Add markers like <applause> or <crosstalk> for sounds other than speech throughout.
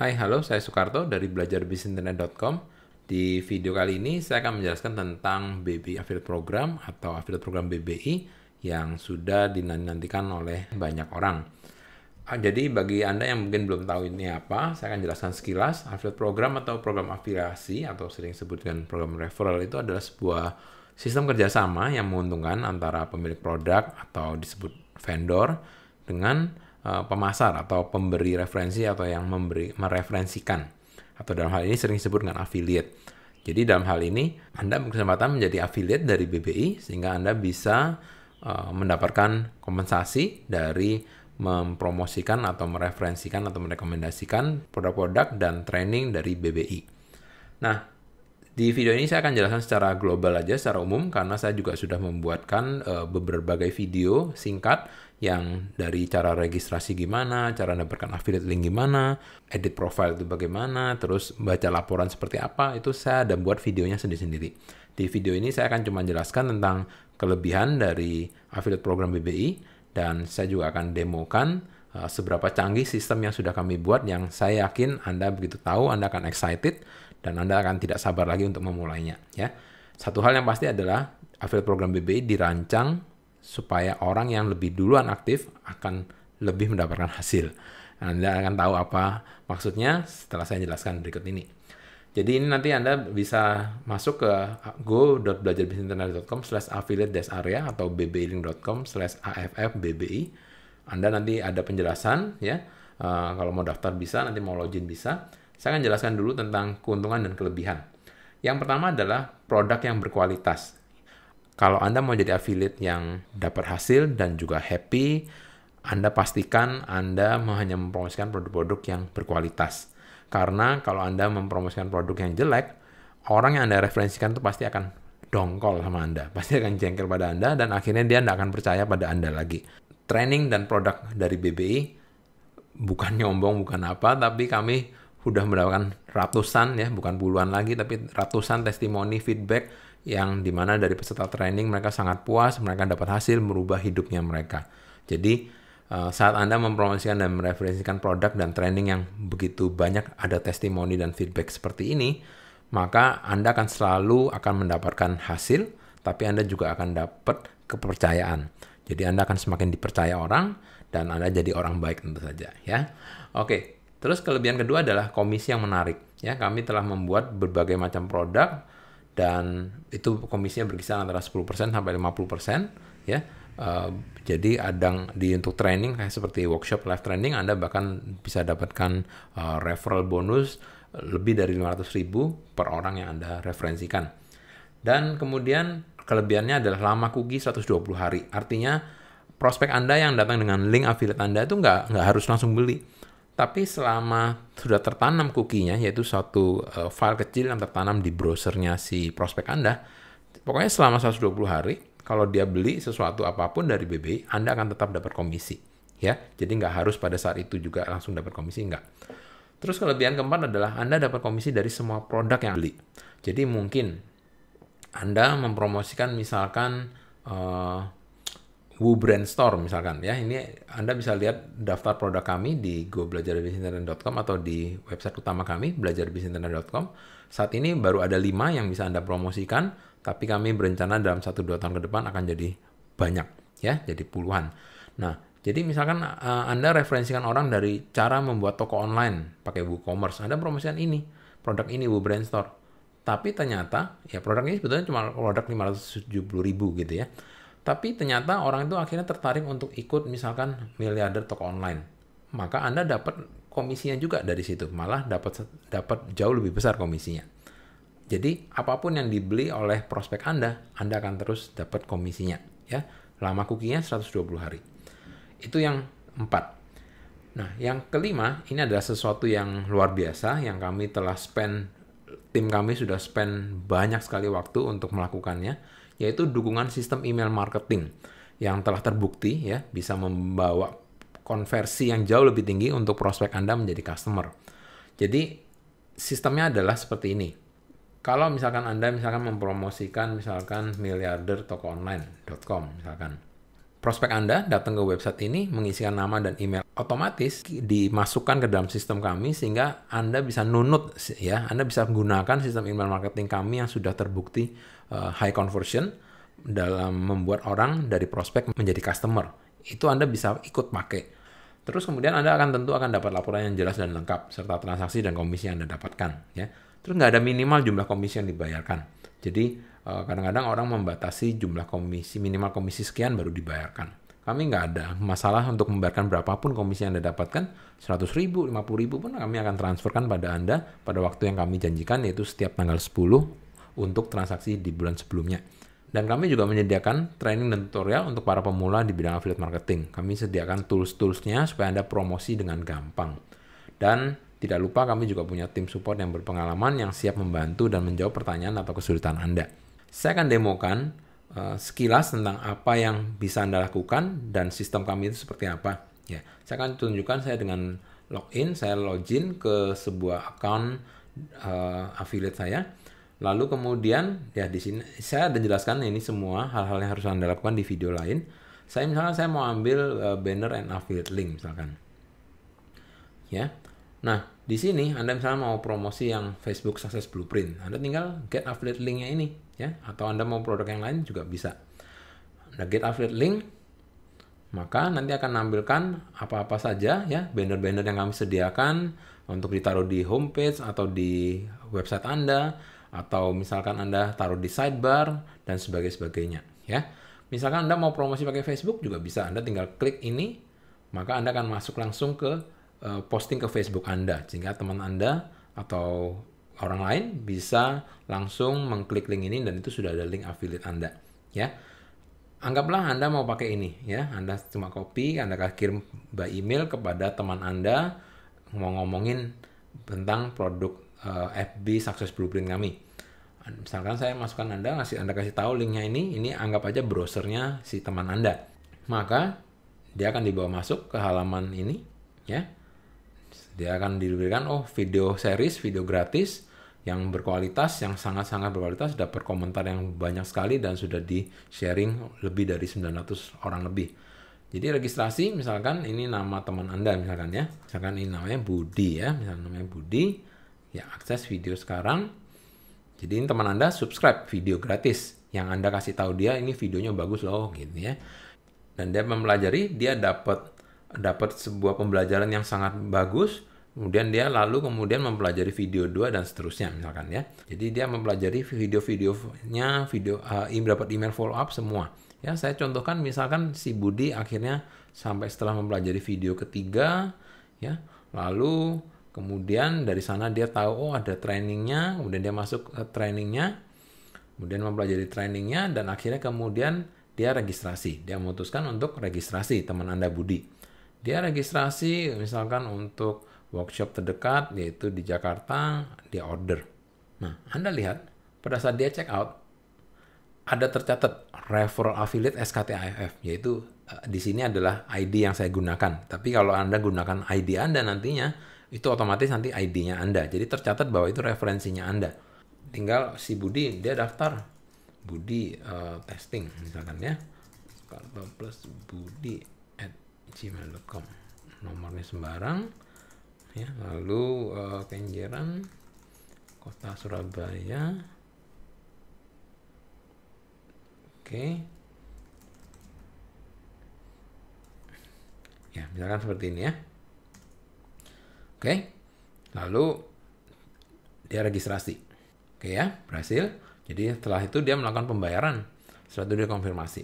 Hai, halo, saya Soekarto dari belajarbisinternet.com. Di video kali ini saya akan menjelaskan tentang BBI Affiliate Program atau Affiliate Program BBI yang sudah dinantikan oleh banyak orang. Ah, jadi bagi Anda yang mungkin belum tahu ini apa, saya akan jelaskan sekilas. Affiliate Program atau program afiliasi atau sering disebut dengan program referral itu adalah sebuah sistem kerjasama yang menguntungkan antara pemilik produk atau disebut vendor dengan Eh, pemasar atau pemberi referensi atau yang memberi mereferensikan atau dalam hal ini sering disebut dengan affiliate. Jadi dalam hal ini Anda berkesempatan menjadi affiliate dari BBI sehingga Anda bisa uh, mendapatkan kompensasi dari mempromosikan atau mereferensikan atau merekomendasikan produk-produk dan training dari BBI. Nah, di video ini saya akan jelaskan secara global aja, secara umum, karena saya juga sudah membuatkan uh, eh, beberapa video singkat yang dari cara registrasi gimana, cara mendapatkan affiliate link gimana, edit profile itu bagaimana, terus baca laporan seperti apa, itu saya ada buat videonya sendiri-sendiri. Di video ini saya akan cuma jelaskan tentang kelebihan dari affiliate program BBI, dan saya juga akan demokan uh, seberapa canggih sistem yang sudah kami buat yang saya yakin Anda begitu tahu, Anda akan excited, dan Anda akan tidak sabar lagi untuk memulainya. ya. Satu hal yang pasti adalah affiliate program BBI dirancang supaya orang yang lebih duluan aktif akan lebih mendapatkan hasil. Nah, Anda akan tahu apa maksudnya setelah saya jelaskan berikut ini. Jadi ini nanti Anda bisa masuk ke go.belajarbisnisinternet.com slash affiliate area atau bblink.com slash affbbi. Anda nanti ada penjelasan ya. Uh, kalau mau daftar bisa, nanti mau login bisa. Saya akan jelaskan dulu tentang keuntungan dan kelebihan. Yang pertama adalah produk yang berkualitas. Kalau Anda mau jadi affiliate yang dapat hasil dan juga happy, Anda pastikan Anda hanya mempromosikan produk-produk yang berkualitas. Karena kalau Anda mempromosikan produk yang jelek, orang yang Anda referensikan itu pasti akan dongkol sama Anda. <laughs> Pasti akan jengkel pada Anda dan akhirnya dia tidak akan percaya pada Anda lagi. Training dan produk dari BBI bukan nyombong, bukan apa, tapi kami sudah mendapatkan ratusan ya, bukan puluhan lagi, tapi ratusan testimoni, feedback, yang dimana dari peserta training mereka sangat puas, mereka dapat hasil merubah hidupnya mereka. Jadi eh, saat Anda mempromosikan dan mereferensikan produk dan training yang begitu banyak ada testimoni dan feedback seperti ini, maka Anda akan selalu akan mendapatkan hasil, tapi Anda juga akan dapat kepercayaan. Jadi Anda akan semakin dipercaya orang dan Anda jadi orang baik tentu saja ya. Oke, terus kelebihan kedua adalah komisi yang menarik ya. Kami telah membuat berbagai macam produk dan itu komisinya berkisar antara 10% sampai 50% ya. Uh, jadi ada di untuk training kayak seperti workshop live training Anda bahkan bisa dapatkan uh, referral bonus lebih dari 500.000 per orang yang Anda referensikan. Dan kemudian kelebihannya adalah lama kugi 120 hari. Artinya prospek Anda yang datang dengan link affiliate Anda itu nggak nggak harus langsung beli tapi selama sudah tertanam kuki-nya yaitu satu uh, file kecil yang tertanam di browsernya si prospek Anda, pokoknya selama 120 hari, kalau dia beli sesuatu apapun dari BBI, Anda akan tetap dapat komisi. ya. Jadi nggak harus pada saat itu juga langsung dapat komisi, nggak. Terus kelebihan keempat adalah Anda dapat komisi dari semua produk yang beli. Jadi mungkin Anda mempromosikan misalkan uh, Woo store misalkan ya. Ini Anda bisa lihat daftar produk kami di gobelajarbisnisinternet.com atau di website utama kami belajarbisnisinternet.com. Saat ini baru ada lima yang bisa Anda promosikan, tapi kami berencana dalam 1 dua tahun ke depan akan jadi banyak ya, jadi puluhan. Nah, jadi misalkan uh, Anda referensikan orang dari cara membuat toko online pakai WooCommerce, Anda promosikan ini, produk ini brand Store. Tapi ternyata ya produk ini sebetulnya cuma produk 570.000 gitu ya. Tapi ternyata orang itu akhirnya tertarik untuk ikut misalkan miliarder toko online. Maka Anda dapat komisinya juga dari situ, malah dapat dapat jauh lebih besar komisinya. Jadi apapun yang dibeli oleh prospek Anda, Anda akan terus dapat komisinya ya. Lama kukinya 120 hari. Itu yang empat. Nah, yang kelima ini adalah sesuatu yang luar biasa yang kami telah spend tim kami sudah spend banyak sekali waktu untuk melakukannya yaitu dukungan sistem email marketing yang telah terbukti ya bisa membawa konversi yang jauh lebih tinggi untuk prospek Anda menjadi customer. Jadi sistemnya adalah seperti ini. Kalau misalkan Anda misalkan mempromosikan misalkan miliarder toko online.com misalkan prospek Anda datang ke website ini, mengisikan nama dan email otomatis dimasukkan ke dalam sistem kami sehingga Anda bisa nunut ya, Anda bisa menggunakan sistem email marketing kami yang sudah terbukti uh, high conversion dalam membuat orang dari prospek menjadi customer. Itu Anda bisa ikut pakai. Terus kemudian Anda akan tentu akan dapat laporan yang jelas dan lengkap serta transaksi dan komisi yang Anda dapatkan ya. Terus nggak ada minimal jumlah komisi yang dibayarkan. Jadi eh, kadang-kadang orang membatasi jumlah komisi minimal komisi sekian baru dibayarkan. Kami nggak ada masalah untuk membayarkan berapapun komisi yang Anda dapatkan, 100 ribu, 50 ribu pun kami akan transferkan pada Anda pada waktu yang kami janjikan yaitu setiap tanggal 10 untuk transaksi di bulan sebelumnya. Dan kami juga menyediakan training dan tutorial untuk para pemula di bidang affiliate marketing. Kami sediakan tools-toolsnya supaya Anda promosi dengan gampang. Dan tidak lupa kami juga punya tim support yang berpengalaman yang siap membantu dan menjawab pertanyaan atau kesulitan Anda. Saya akan demokan uh, sekilas tentang apa yang bisa Anda lakukan dan sistem kami itu seperti apa. Ya, saya akan tunjukkan saya dengan login, saya login ke sebuah account uh, affiliate saya Lalu kemudian ya di sini saya ada jelaskan ini semua hal-hal yang harus Anda lakukan di video lain. Saya misalnya saya mau ambil uh, banner and affiliate link misalkan. Ya. Nah, di sini Anda misalnya mau promosi yang Facebook Success Blueprint, Anda tinggal get affiliate linknya ini ya atau Anda mau produk yang lain juga bisa. Anda get affiliate link maka nanti akan nampilkan apa-apa saja ya banner-banner yang kami sediakan untuk ditaruh di homepage atau di website Anda atau misalkan Anda taruh di sidebar dan sebagainya sebagainya ya. Misalkan Anda mau promosi pakai Facebook juga bisa, Anda tinggal klik ini maka Anda akan masuk langsung ke uh, posting ke Facebook Anda sehingga teman Anda atau orang lain bisa langsung mengklik link ini dan itu sudah ada link affiliate Anda ya. Anggaplah Anda mau pakai ini ya, Anda cuma copy, Anda kirim by email kepada teman Anda mau ngomongin tentang produk uh, eh, FB Success Blueprint kami. Misalkan saya masukkan Anda, ngasih Anda kasih tahu linknya ini, ini anggap aja browsernya si teman Anda. Maka dia akan dibawa masuk ke halaman ini, ya. Dia akan diberikan oh video series, video gratis yang berkualitas, yang sangat-sangat berkualitas, dapat komentar yang banyak sekali dan sudah di-sharing lebih dari 900 orang lebih. Jadi registrasi misalkan ini nama teman Anda misalkan ya. Misalkan ini namanya Budi ya, misalkan namanya Budi ya akses video sekarang Jadi teman Anda subscribe video gratis yang Anda kasih tahu dia ini videonya bagus loh gitu ya. Dan dia mempelajari, dia dapat dapat sebuah pembelajaran yang sangat bagus, kemudian dia lalu kemudian mempelajari video 2 dan seterusnya misalkan ya. Jadi dia mempelajari video-videonya, video uh, dapat email follow up semua. Ya, saya contohkan misalkan si Budi akhirnya sampai setelah mempelajari video ketiga ya, lalu Kemudian dari sana dia tahu oh ada trainingnya, kemudian dia masuk ke eh, trainingnya, kemudian mempelajari trainingnya dan akhirnya kemudian dia registrasi. Dia memutuskan untuk registrasi teman Anda Budi. Dia registrasi misalkan untuk workshop terdekat yaitu di Jakarta, dia order. Nah, Anda lihat pada saat dia check out ada tercatat referral affiliate AFF yaitu eh, di sini adalah ID yang saya gunakan. Tapi kalau Anda gunakan ID Anda nantinya itu otomatis nanti ID-nya Anda. Jadi tercatat bahwa itu referensinya Anda. Tinggal si Budi dia daftar Budi uh, testing misalkan ya. Kartu plus Budi at gmail.com nomornya sembarang ya lalu uh, kenjeran kota Surabaya oke okay. ya misalkan seperti ini ya Oke. Lalu dia registrasi. Oke ya, berhasil. Jadi setelah itu dia melakukan pembayaran. Setelah itu dia konfirmasi.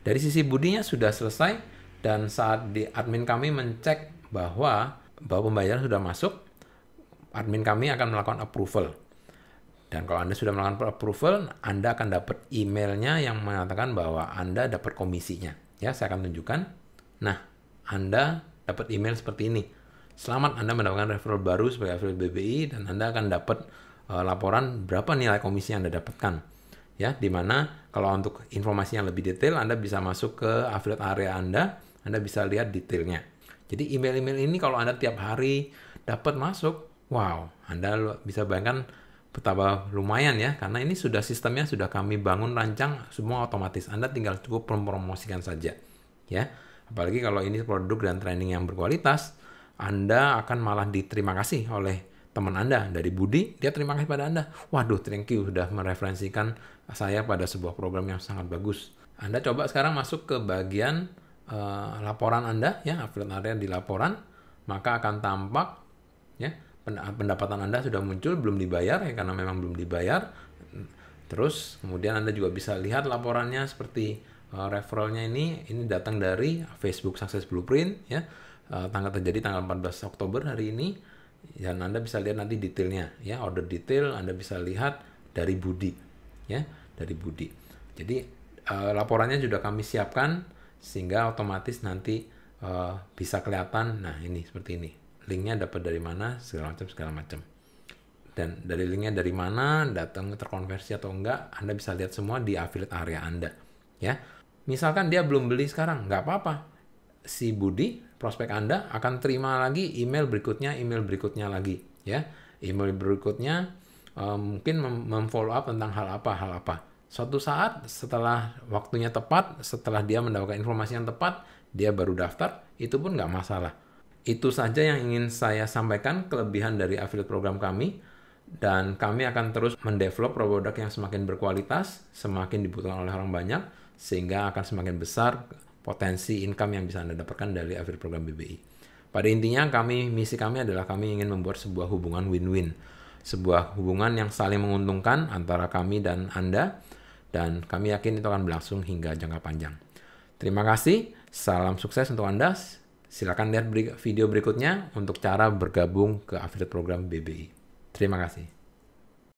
Dari sisi budinya sudah selesai dan saat di admin kami mencek bahwa bahwa pembayaran sudah masuk, admin kami akan melakukan approval. Dan kalau Anda sudah melakukan approval, Anda akan dapat emailnya yang mengatakan bahwa Anda dapat komisinya. Ya, saya akan tunjukkan. Nah, Anda dapat email seperti ini. Selamat Anda mendapatkan referral baru sebagai affiliate BBI dan Anda akan dapat uh, laporan berapa nilai komisi yang Anda dapatkan. Ya, dimana kalau untuk informasi yang lebih detail Anda bisa masuk ke affiliate area Anda, Anda bisa lihat detailnya. Jadi email-email ini kalau Anda tiap hari dapat masuk, wow, Anda bisa bayangkan betapa lumayan ya, karena ini sudah sistemnya sudah kami bangun rancang semua otomatis. Anda tinggal cukup mempromosikan saja, ya. Apalagi kalau ini produk dan training yang berkualitas, anda akan malah diterima kasih oleh teman Anda dari Budi, dia terima kasih pada Anda. Waduh, thank you sudah mereferensikan saya pada sebuah program yang sangat bagus. Anda coba sekarang masuk ke bagian uh, laporan Anda, ya, affiliate area di laporan, maka akan tampak ya pendapatan Anda sudah muncul belum dibayar ya karena memang belum dibayar. Terus kemudian Anda juga bisa lihat laporannya seperti uh, referralnya ini ini datang dari Facebook Success Blueprint ya uh, tanggal terjadi tanggal 14 Oktober hari ini dan Anda bisa lihat nanti detailnya ya order detail Anda bisa lihat dari Budi ya dari Budi jadi uh, laporannya sudah kami siapkan sehingga otomatis nanti uh, bisa kelihatan nah ini seperti ini linknya dapat dari mana segala macam segala macam dan dari linknya dari mana datang terkonversi atau enggak Anda bisa lihat semua di affiliate area Anda ya misalkan dia belum beli sekarang nggak apa-apa si Budi, prospek Anda akan terima lagi email berikutnya, email berikutnya lagi, ya. Email berikutnya um, mungkin mem- memfollow up tentang hal apa, hal apa. Suatu saat setelah waktunya tepat, setelah dia mendapatkan informasi yang tepat, dia baru daftar, itu pun nggak masalah. Itu saja yang ingin saya sampaikan kelebihan dari affiliate program kami dan kami akan terus mendevelop produk yang semakin berkualitas, semakin dibutuhkan oleh orang banyak, sehingga akan semakin besar potensi income yang bisa Anda dapatkan dari afir program BBI. Pada intinya kami misi kami adalah kami ingin membuat sebuah hubungan win-win, sebuah hubungan yang saling menguntungkan antara kami dan Anda dan kami yakin itu akan berlangsung hingga jangka panjang. Terima kasih, salam sukses untuk Anda. Silakan lihat video berikutnya untuk cara bergabung ke affiliate program BBI. Terima kasih.